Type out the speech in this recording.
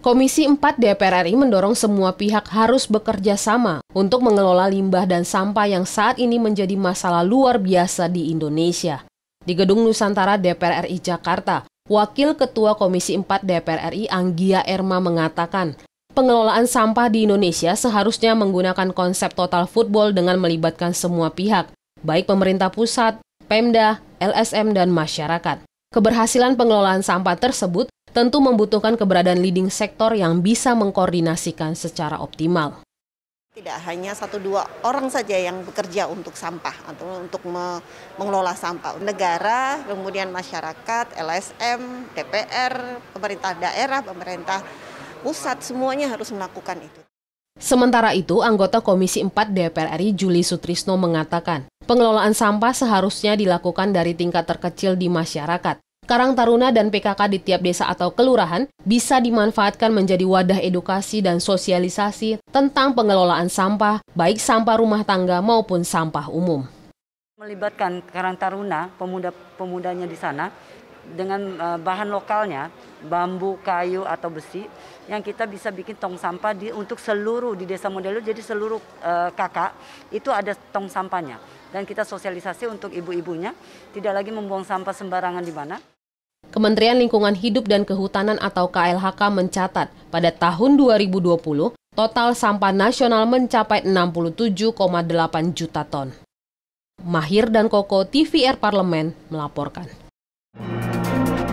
Komisi 4 DPR RI mendorong semua pihak harus bekerja sama untuk mengelola limbah dan sampah yang saat ini menjadi masalah luar biasa di Indonesia. Di Gedung Nusantara DPR RI Jakarta, Wakil Ketua Komisi 4 DPR RI Anggia Erma mengatakan, pengelolaan sampah di Indonesia seharusnya menggunakan konsep total football dengan melibatkan semua pihak, baik pemerintah pusat, Pemda, LSM, dan masyarakat. Keberhasilan pengelolaan sampah tersebut tentu membutuhkan keberadaan leading sektor yang bisa mengkoordinasikan secara optimal. Tidak hanya satu dua orang saja yang bekerja untuk sampah atau untuk mengelola sampah. Negara, kemudian masyarakat, LSM, DPR, pemerintah daerah, pemerintah pusat semuanya harus melakukan itu. Sementara itu, anggota Komisi 4 DPR RI Juli Sutrisno mengatakan, pengelolaan sampah seharusnya dilakukan dari tingkat terkecil di masyarakat. Karang Taruna dan PKK di tiap desa atau kelurahan bisa dimanfaatkan menjadi wadah edukasi dan sosialisasi tentang pengelolaan sampah, baik sampah rumah tangga maupun sampah umum. Melibatkan Karang Taruna, pemuda-pemudanya di sana, dengan eh, bahan lokalnya, bambu, kayu atau besi yang kita bisa bikin tong sampah di untuk seluruh di Desa Modelu jadi seluruh e, kakak itu ada tong sampahnya dan kita sosialisasi untuk ibu-ibunya tidak lagi membuang sampah sembarangan di mana. Kementerian Lingkungan Hidup dan Kehutanan atau KLHK mencatat pada tahun 2020 total sampah nasional mencapai 67,8 juta ton. Mahir dan Koko TVR Parlemen melaporkan.